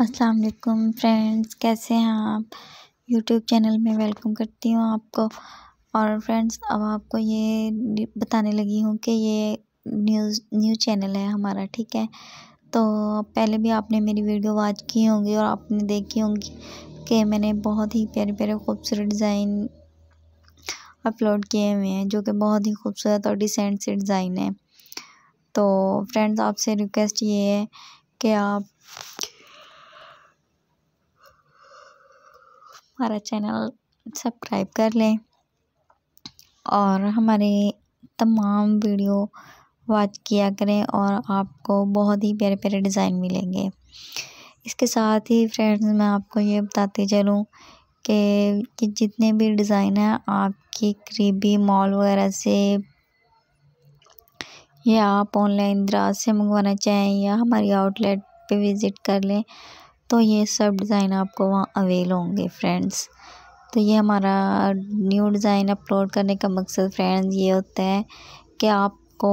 अस्सलाम वालेकुम फ्रेंड्स कैसे हैं आप यूट्यूब चैनल में वेलकम करती हूँ आपको और फ्रेंड्स अब आपको ये बताने लगी हूँ कि ये न्यूज़ न्यू चैनल है हमारा ठीक है तो पहले भी आपने मेरी वीडियो वॉच की होंगी और आपने देखी होंगी कि मैंने बहुत ही प्यारे प्यारे खूबसूरत डिज़ाइन अपलोड किए हुए हैं जो कि बहुत ही खूबसूरत और डिसेंट से डिज़ाइन है तो फ्रेंड्स आपसे रिक्वेस्ट ये है कि आप हमारा चैनल सब्सक्राइब कर लें और हमारे तमाम वीडियो वॉच किया करें और आपको बहुत ही प्यारे प्यारे डिज़ाइन मिलेंगे इसके साथ ही फ्रेंड्स मैं आपको ये बताते चलूँ कि कि जितने भी डिज़ाइन हैं आपकी करीबी मॉल वगैरह से या आप ऑनलाइन दराज से मंगवाना चाहें या हमारी आउटलेट पे विज़िट कर लें तो ये सब डिज़ाइन आपको वहाँ अवेल होंगे फ्रेंड्स तो ये हमारा न्यू डिज़ाइन अपलोड करने का मकसद फ्रेंड्स ये होता है कि आपको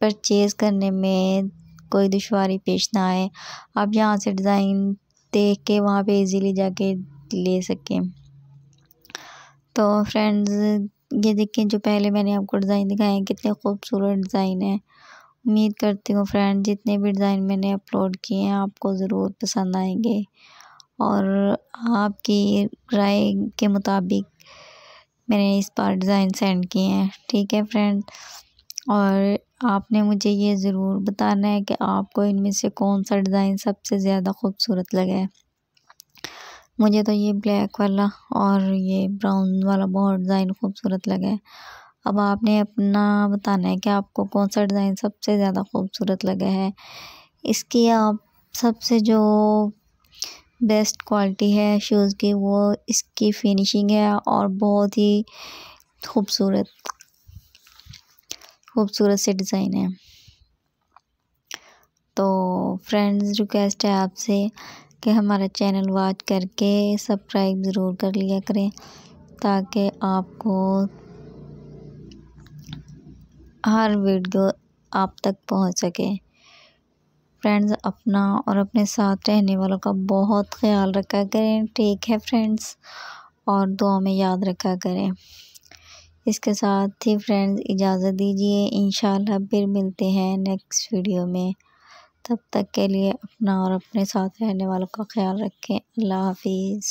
परचेज़ करने में कोई दुशारी पेश ना आए आप यहाँ से डिज़ाइन देख के वहाँ पे इजीली जाके ले सकें तो फ्रेंड्स ये देखें जो पहले मैंने आपको डिज़ाइन दिखाए कितने खूबसूरत डिज़ाइन है उम्मीद करती हूँ फ्रेंड जितने भी डिज़ाइन मैंने अपलोड किए हैं आपको ज़रूर पसंद आएंगे और आपकी राय के मुताबिक मैंने इस बार डिज़ाइन सेंड किए हैं ठीक है फ्रेंड और आपने मुझे ये ज़रूर बताना है कि आपको इनमें से कौन सा डिज़ाइन सबसे ज़्यादा खूबसूरत लगा है मुझे तो ये ब्लैक वाला और ये ब्राउन वाला बहुत डिज़ाइन खूबसूरत लगा है अब आपने अपना बताना है कि आपको कौन सा डिज़ाइन सबसे ज़्यादा खूबसूरत लगा है इसकी आप सबसे जो बेस्ट क्वालिटी है शूज़ की वो इसकी फिनिशिंग है और बहुत ही खूबसूरत खूबसूरत से डिज़ाइन है तो फ्रेंड्स रिक्वेस्ट है आपसे कि हमारा चैनल वॉच करके सब्सक्राइब ज़रूर कर लिया करें ताकि आपको हर वीडियो आप तक पहुंच सके फ्रेंड्स अपना और अपने साथ रहने वालों का बहुत ख्याल रखा करें ठीक है फ्रेंड्स और दुआ में याद रखा करें इसके साथ ही फ्रेंड्स इजाज़त दीजिए इन फिर मिलते हैं नेक्स्ट वीडियो में तब तक के लिए अपना और अपने साथ रहने वालों का ख्याल रखें अल्लाह हाफिज़